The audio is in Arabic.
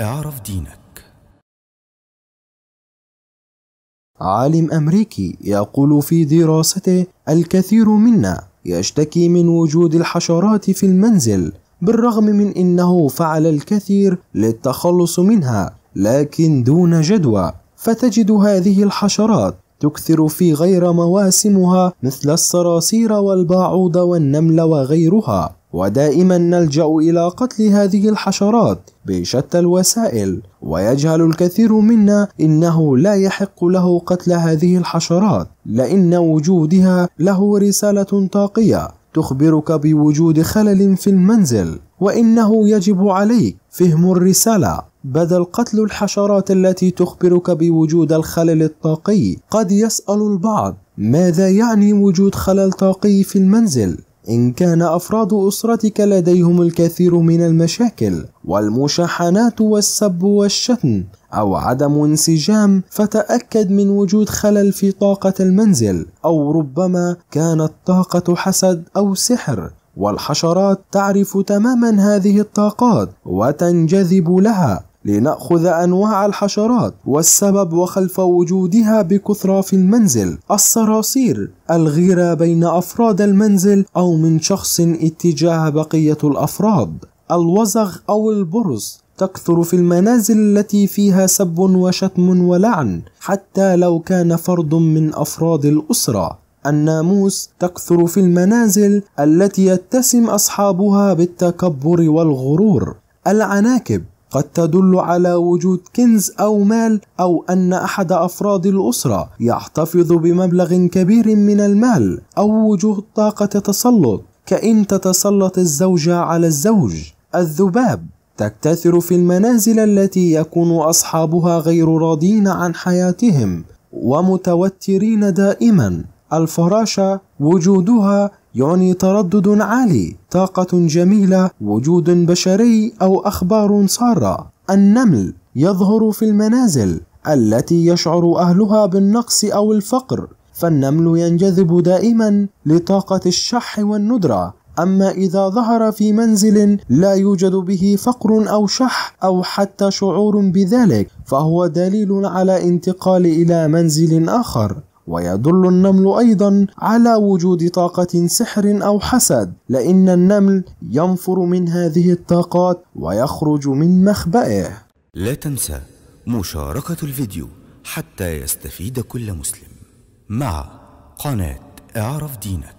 اعرف دينك عالم أمريكي يقول في دراسته الكثير منا يشتكي من وجود الحشرات في المنزل بالرغم من أنه فعل الكثير للتخلص منها لكن دون جدوى فتجد هذه الحشرات تكثر في غير مواسمها مثل الصراصير والباعوض والنمل وغيرها ودائما نلجا الى قتل هذه الحشرات بشتى الوسائل ويجهل الكثير منا انه لا يحق له قتل هذه الحشرات لان وجودها له رساله طاقيه تخبرك بوجود خلل في المنزل وانه يجب عليك فهم الرساله بدل قتل الحشرات التي تخبرك بوجود الخلل الطاقي قد يسال البعض ماذا يعني وجود خلل طاقي في المنزل إن كان أفراد أسرتك لديهم الكثير من المشاكل والمشاحنات والسب والشتم أو عدم انسجام فتأكد من وجود خلل في طاقة المنزل أو ربما كانت طاقة حسد أو سحر والحشرات تعرف تماما هذه الطاقات وتنجذب لها لنأخذ أنواع الحشرات والسبب وخلف وجودها بكثرة في المنزل الصراصير الغيرة بين أفراد المنزل أو من شخص اتجاه بقية الأفراد الوزغ أو البرز تكثر في المنازل التي فيها سب وشتم ولعن حتى لو كان فرد من أفراد الأسرة الناموس تكثر في المنازل التي يتسم أصحابها بالتكبر والغرور العناكب قد تدل على وجود كنز أو مال أو أن أحد أفراد الأسرة يحتفظ بمبلغ كبير من المال أو وجود طاقة تسلط كإن تتسلط الزوجة على الزوج الذباب تكتثر في المنازل التي يكون أصحابها غير راضين عن حياتهم ومتوترين دائما الفراشة وجودها يعني تردد عالي طاقة جميلة وجود بشري أو أخبار سارة النمل يظهر في المنازل التي يشعر أهلها بالنقص أو الفقر فالنمل ينجذب دائما لطاقة الشح والندرة أما إذا ظهر في منزل لا يوجد به فقر أو شح أو حتى شعور بذلك فهو دليل على انتقال إلى منزل آخر ويدل النمل أيضا على وجود طاقة سحر أو حسد لأن النمل ينفر من هذه الطاقات ويخرج من مخبئه لا تنسى مشاركة الفيديو حتى يستفيد كل مسلم مع قناة اعرف دينك